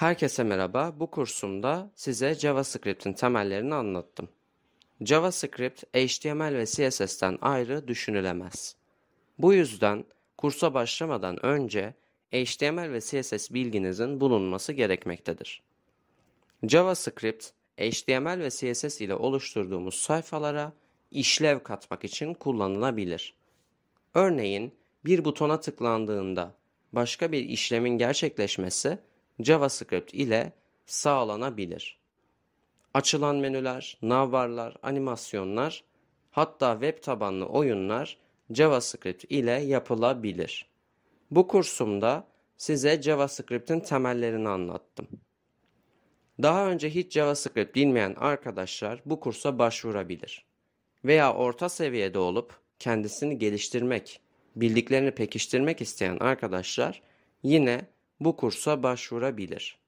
Herkese merhaba. Bu kursumda size JavaScript'in temellerini anlattım. JavaScript HTML ve CSS'ten ayrı düşünülemez. Bu yüzden kursa başlamadan önce HTML ve CSS bilginizin bulunması gerekmektedir. JavaScript, HTML ve CSS ile oluşturduğumuz sayfalara işlev katmak için kullanılabilir. Örneğin bir butona tıklandığında başka bir işlemin gerçekleşmesi JavaScript ile sağlanabilir. Açılan menüler, navbarlar, animasyonlar hatta web tabanlı oyunlar JavaScript ile yapılabilir. Bu kursumda size JavaScript'in temellerini anlattım. Daha önce hiç JavaScript bilmeyen arkadaşlar bu kursa başvurabilir. Veya orta seviyede olup kendisini geliştirmek, bildiklerini pekiştirmek isteyen arkadaşlar yine bu kursa başvurabilir.